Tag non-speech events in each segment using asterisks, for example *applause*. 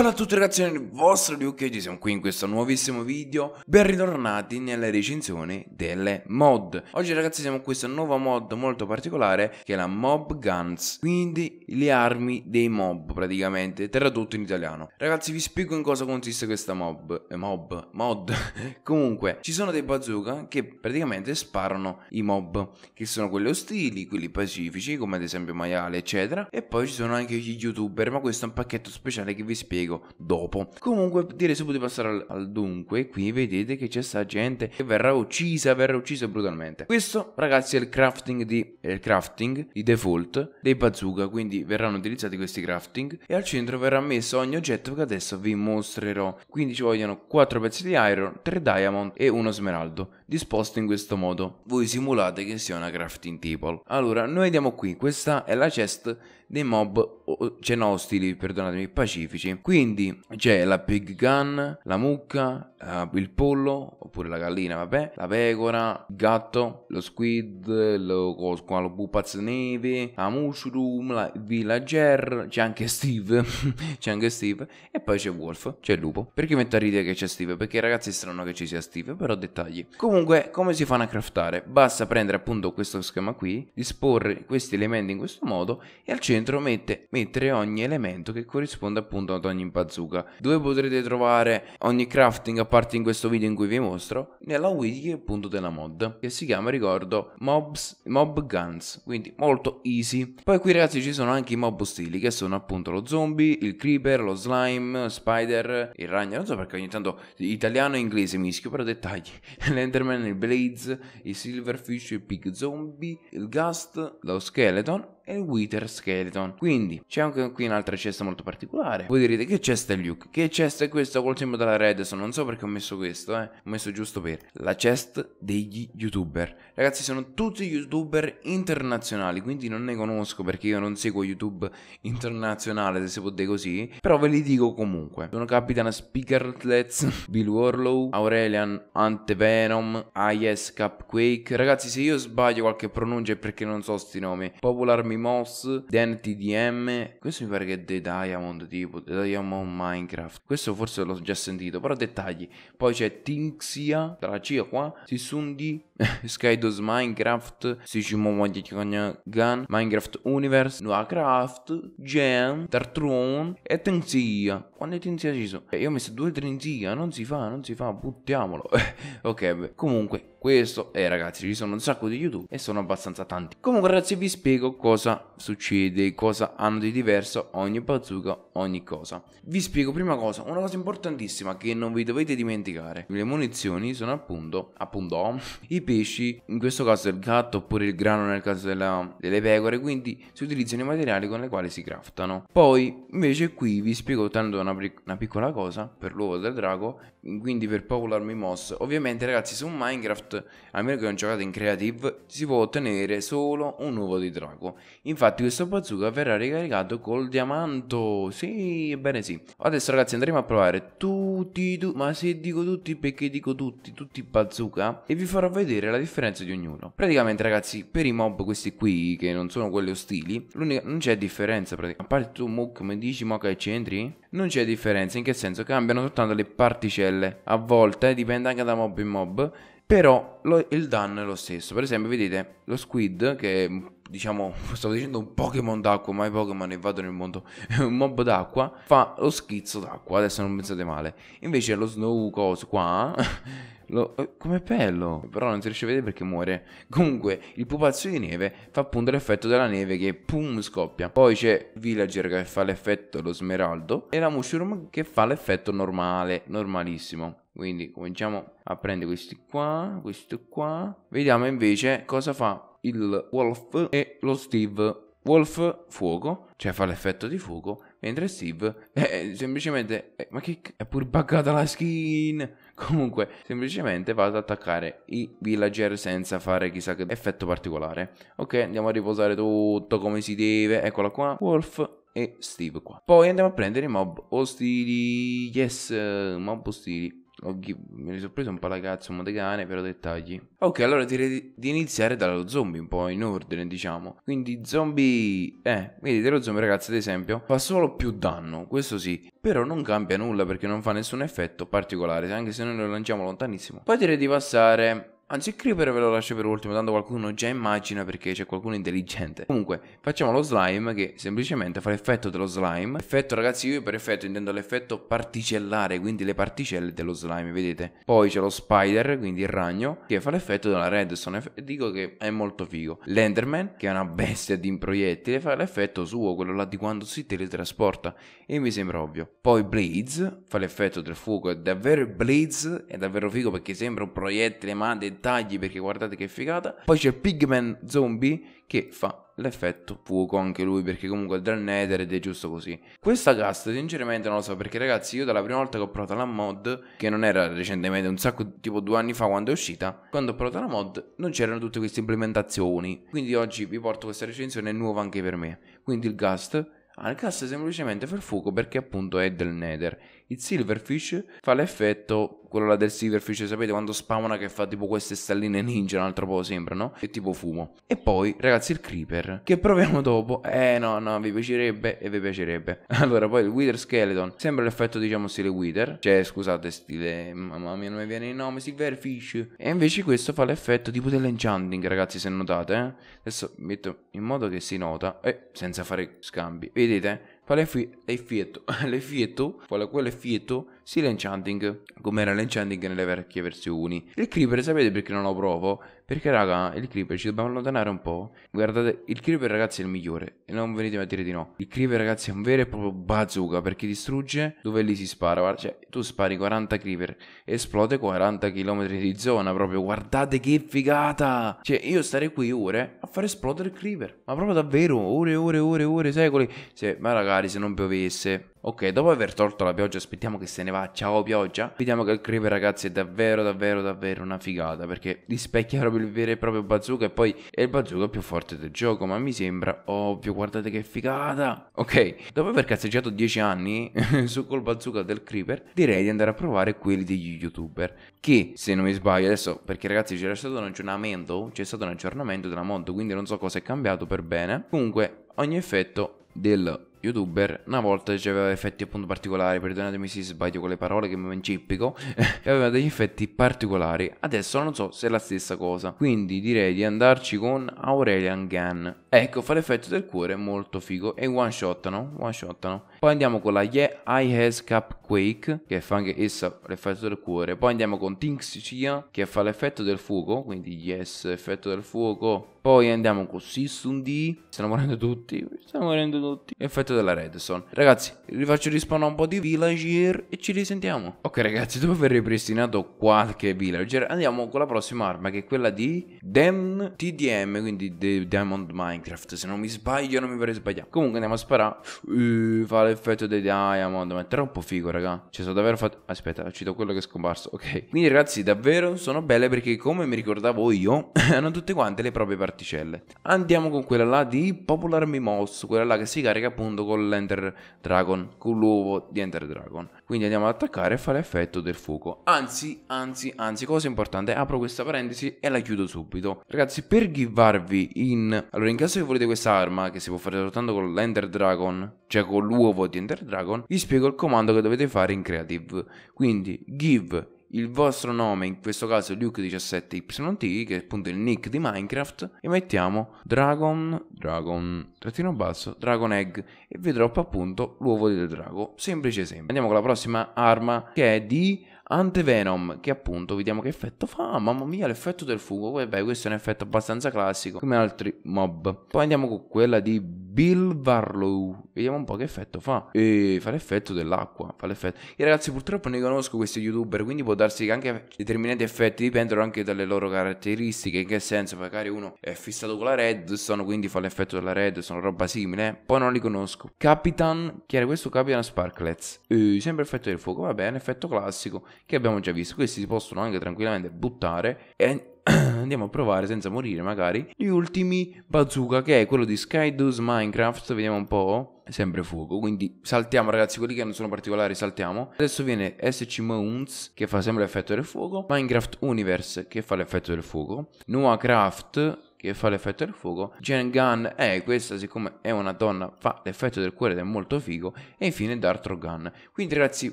Ciao a tutti ragazzi, il vostro Luke oggi siamo qui in questo nuovissimo video Ben ritornati nella recensione delle mod Oggi ragazzi siamo in questa nuova mod molto particolare che è la Mob Guns Quindi le armi dei mob praticamente, tradotto in italiano Ragazzi vi spiego in cosa consiste questa mob, eh, mob, mod *laughs* Comunque, ci sono dei bazooka che praticamente sparano i mob Che sono quelli ostili, quelli pacifici come ad esempio maiale eccetera E poi ci sono anche gli youtuber, ma questo è un pacchetto speciale che vi spiego spiego dopo. Comunque direi subito di passare al, al dunque, qui vedete che c'è sta gente che verrà uccisa, verrà uccisa brutalmente. Questo ragazzi è il crafting di, è il crafting di default dei bazooka, quindi verranno utilizzati questi crafting e al centro verrà messo ogni oggetto che adesso vi mostrerò. Quindi ci vogliono 4 pezzi di iron, 3 diamond e uno smeraldo, disposto in questo modo. Voi simulate che sia una crafting table. Allora, noi andiamo qui, questa è la chest dei mob, cioè no, ostili, perdonatemi, pacifici. Qui quindi c'è la pig gun, la mucca, uh, il pollo, oppure la gallina, vabbè, la pecora, il gatto, lo squid, lo, lo, lo la mushroom, la villager, c'è anche Steve, *laughs* c'è anche Steve, e poi c'è Wolf, c'è il lupo. Perché metto a ridere che c'è Steve? Perché ragazzi è strano che ci sia Steve, però dettagli. Comunque, come si fanno a craftare? Basta prendere appunto questo schema qui, disporre questi elementi in questo modo e al centro mette, mettere ogni elemento che corrisponde appunto ad ogni ogni bazooka, dove potrete trovare ogni crafting a parte in questo video in cui vi mostro, nella wiki appunto della mod, che si chiama, ricordo, Mobs, Mob Guns, quindi molto easy. Poi qui ragazzi ci sono anche i mob stili che sono appunto lo zombie, il creeper, lo slime, spider, il ragno, non so perché ogni tanto italiano e inglese mischio, però dettagli, *laughs* l'enderman, il blaze, il silverfish, il pig zombie, il ghast, lo skeleton e Wither Skeleton. Quindi c'è anche qui un'altra cesta molto particolare. Voi direte che cesta è Luke? Che cesta è questa col simbolo della Redstone? Non so perché ho messo questo, eh. Ho messo giusto per la chest degli youtuber. Ragazzi, sono tutti youtuber internazionali, quindi non ne conosco perché io non seguo YouTube internazionale, se si può dire così. Però ve li dico comunque. Sono Capitan Speakerlets, *laughs* Bill Warlow, Aurelian, Antevenom, IS Capquake. Ragazzi, se io sbaglio qualche pronuncia è perché non so sti nomi. Popular Mim Moss, Dan TDM, questo mi pare che è The Diamond tipo, The Diamond Minecraft, questo forse l'ho già sentito, però dettagli, poi c'è Tinxia, tra la C qua, Sisundi, *laughs* Skydos Minecraft, Sicimo Gun, Minecraft Universe, Nuacraft, Jam, Tartron e Tinxia, quante Tinxia ci sono? Eh, io ho messo due Tinxia, non si fa, non si fa, buttiamolo, *laughs* ok, beh. comunque questo e eh, ragazzi ci sono un sacco di youtube e sono abbastanza tanti comunque ragazzi vi spiego cosa succede cosa hanno di diverso ogni bazooka ogni cosa vi spiego prima cosa una cosa importantissima che non vi dovete dimenticare le munizioni sono appunto appunto i pesci in questo caso il gatto oppure il grano nel caso della, delle pecore quindi si utilizzano i materiali con le quali si craftano poi invece qui vi spiego tanto una, una piccola cosa per l'uovo del drago quindi per Popular Mimos ovviamente ragazzi su Minecraft a meno che non giocate in Creative, si può ottenere solo un uovo di drago. Infatti questo bazooka verrà ricaricato col diamante. sì, ebbene sì. Adesso ragazzi andremo a provare tutti, tu, ma se dico tutti perché dico tutti, tutti bazooka, e vi farò vedere la differenza di ognuno. Praticamente ragazzi, per i mob questi qui, che non sono quelli ostili, non c'è differenza praticamente. A parte tu, mo, mi dici, mo che c'entri? Non c'è differenza, in che senso? Cambiano soltanto le particelle, a volte, eh, dipende anche da mob in mob, però lo, il danno è lo stesso. Per esempio, vedete lo squid che è, diciamo, *laughs* stavo dicendo un Pokémon d'acqua, ma i Pokémon evadono il mondo. *laughs* un mob d'acqua fa lo schizzo d'acqua. Adesso non pensate male. Invece lo snow cos qua *laughs* Lo, eh, com'è bello! Però non si riesce a vedere perché muore. Comunque, il pupazzo di neve fa appunto l'effetto della neve che pum scoppia. Poi c'è villager che fa l'effetto lo smeraldo. E la mushroom che fa l'effetto normale, normalissimo. Quindi cominciamo a prendere questi qua, questi qua. Vediamo invece cosa fa il Wolf e lo Steve. Wolf fuoco, cioè fa l'effetto di fuoco Mentre Steve è eh, eh, semplicemente... Eh, ma che... è pur buggata la skin! *laughs* Comunque, semplicemente vado ad attaccare i villager senza fare chissà che effetto particolare. Ok, andiamo a riposare tutto come si deve. Eccola qua, Wolf e Steve qua. Poi andiamo a prendere i mob ostili. Yes, mob ostili ho, me ne sono preso un po' la cazzo, un po' di cane, però dettagli. Ah, ok, allora direi di, di, iniziare dallo zombie, un po' in ordine, diciamo. Quindi zombie... Eh, vedi, dello zombie, ragazzi, ad esempio, fa solo più danno, questo sì. Però non cambia nulla perché non fa nessun effetto particolare, anche se noi lo lanciamo lontanissimo. Poi direi di passare Anzi, Creeper ve lo lascio per ultimo, tanto qualcuno già immagina perché c'è qualcuno intelligente. Comunque, facciamo lo slime che semplicemente fa l'effetto dello slime. Effetto, ragazzi, io per effetto intendo l'effetto particellare, quindi le particelle dello slime, vedete? Poi c'è lo spider, quindi il ragno, che fa l'effetto della redstone. E dico che è molto figo. L'enderman, che è una bestia di proiettile, fa l'effetto suo, quello là di quando si teletrasporta. E mi sembra ovvio. Poi Blades fa l'effetto del fuoco. È davvero Blades, è davvero figo perché sembra un proiettile, ma... De- dettagli perché guardate che figata. Poi c'è Pigman Zombie che fa l'effetto fuoco anche lui perché comunque è dal nether ed è giusto così questa cast sinceramente non lo so perché ragazzi io dalla prima volta che ho provato la mod che non era recentemente un sacco tipo due anni fa quando è uscita quando ho provato la mod non c'erano tutte queste implementazioni quindi oggi vi porto questa recensione nuova anche per me quindi il cast al ah, cast semplicemente per fuoco perché appunto è del nether il silverfish fa l'effetto, quello là del silverfish, sapete quando spawna che fa tipo queste stelline ninja, un altro po' sembra, no? Che tipo fumo. E poi, ragazzi, il creeper, che proviamo dopo. Eh no, no, vi piacerebbe e vi piacerebbe. *laughs* Allora, poi il wither skeleton, sembra l'effetto, diciamo, stile wither. Cioè, scusate, stile, mamma mia, non mi viene il nome, silverfish. E invece questo fa l'effetto tipo dell'enchanting, ragazzi, se notate, eh? Adesso metto in modo che si nota, e eh, senza fare scambi. Vedete? Qual è, è, fiato? L'effetto, qual è quell'effetto sia l'enchanting, come era l'enchanting nelle vecchie versioni. Il creeper, sapete perché non lo provo? Perché raga, il creeper ci dobbiamo allontanare un po'. Guardate, il creeper ragazzi è il migliore e non venite a dire di no. Il creeper ragazzi è un vero e proprio bazooka perché distrugge dove lì si spara, guarda, cioè tu spari 40 creeper esplode 40 km di zona proprio. Guardate che figata! Cioè io starei qui ore a far esplodere il creeper, ma proprio davvero ore, ore, ore, ore, secoli. Cioè, ma ragazzi, se non piovesse Ok, dopo aver tolto la pioggia aspettiamo che se ne va, ciao pioggia. Vediamo che il creeper ragazzi è davvero davvero davvero una figata perché rispecchia proprio il vero e proprio bazooka e poi è il bazooka più forte del gioco, ma mi sembra ovvio, guardate che figata. Ok, dopo aver cazzeggiato 10 anni *laughs* su col bazooka del creeper, direi di andare a provare quelli degli youtuber che se non mi sbaglio adesso perché ragazzi c'era stato un aggiornamento, c'è stato un aggiornamento della mod, quindi non so cosa è cambiato per bene. Comunque ogni effetto del youtuber una volta aveva effetti appunto particolari perdonatemi se sbaglio con le parole che mi incippico *laughs* e aveva degli effetti particolari adesso non so se è la stessa cosa quindi direi di andarci con Aurelian Gun ecco fa l'effetto del cuore molto figo e one shotano one shotano poi andiamo con la Yeah I Has Cup Quake che fa anche essa l'effetto del cuore poi andiamo con Think Sicilia che fa l'effetto del fuoco quindi yes effetto del fuoco poi andiamo con Sisun D stanno morendo tutti stanno morendo tutti effetto progetto della Redstone. Ragazzi, vi faccio rispondere un po' di villager e ci risentiamo. Ok ragazzi, dopo aver ripristinato qualche villager, andiamo con la prossima arma che è quella di Dem TDM, quindi The Diamond Minecraft. Se non mi sbaglio, non mi vorrei sbagliare. Comunque andiamo a sparare. Uh, fa l'effetto dei Diamond, ma è troppo figo, raga. Cioè, sono davvero fatto... Aspetta, cito quello che è scomparso, ok. Quindi ragazzi, davvero sono belle perché come mi ricordavo io, *coughs* hanno tutte quante le proprie particelle. Andiamo con quella là di Popular Mimos, quella là che si carica appunto giocando con l'Ender Dragon, con l'uovo di Ender Dragon. Quindi andiamo ad attaccare e fare effetto del fuoco. Anzi, anzi, anzi, cosa importante, apro questa parentesi e la chiudo subito. Ragazzi, per givarvi in... Allora, in caso che volete questa arma, che si può fare soltanto con l'Ender Dragon, cioè con l'uovo di Ender Dragon, vi spiego il comando che dovete fare in creative. Quindi, give il vostro nome, in questo caso Luke17YT, che è appunto il nick di Minecraft, e mettiamo Dragon, Dragon, trattino basso, Dragon Egg, e vi droppa appunto l'uovo del drago. Semplice, semplice. Andiamo con la prossima arma, che è di Antevenom, che appunto vediamo che effetto fa. Mamma mia, l'effetto del fuoco. Eh, beh, questo è un effetto abbastanza classico, come altri mob. Poi andiamo con quella di Bill Varlow. Vediamo un po' che effetto fa. E fa l'effetto dell'acqua. Fa l'effetto. E ragazzi, purtroppo ne conosco questi youtuber, quindi può darsi che anche determinati effetti dipendono anche dalle loro caratteristiche. In che senso? Magari uno è fissato con la redstone, quindi fa l'effetto della redstone, roba simile. Poi non li conosco. Capitan, chi era questo? Capitan Sparklets. E sempre effetto del fuoco. Vabbè, è un effetto classico che abbiamo già visto. Questi si possono anche tranquillamente buttare e *clears throat* andiamo a provare senza morire magari gli ultimi bazooka che è quello di Skydus Minecraft, vediamo un po'. sempre fuoco, quindi saltiamo ragazzi, quelli che non sono particolari saltiamo. Adesso viene SC Moons che fa sempre l'effetto del fuoco, Minecraft Universe che fa l'effetto del fuoco, Noah Craft che fa l'effetto del fuoco. Jane Gun è questa, siccome è una donna, fa l'effetto del cuore ed è molto figo. E infine Dartro Gun. Quindi ragazzi,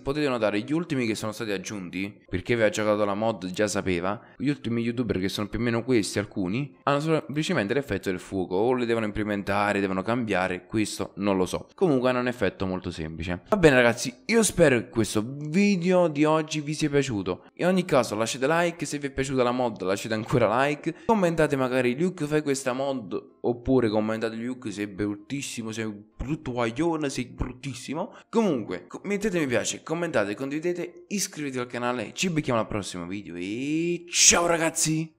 potete notare gli ultimi che sono stati aggiunti, perché aveva giocato la mod già sapeva, gli ultimi youtuber che sono più o meno questi alcuni, hanno semplicemente l'effetto del fuoco, o li devono implementare, devono cambiare, questo non lo so. Comunque hanno un effetto molto semplice. Va bene ragazzi, io spero che questo video di oggi vi sia piaciuto. In ogni caso lasciate like, se vi è piaciuta la mod lasciate ancora like, commentate magari gli Luke fai questa mod oppure commentate Luke sei bruttissimo, sei brutto guaglione, sei bruttissimo. Comunque, mettete mi piace, commentate, condividete, iscrivetevi al canale, ci becchiamo al prossimo video e ciao ragazzi!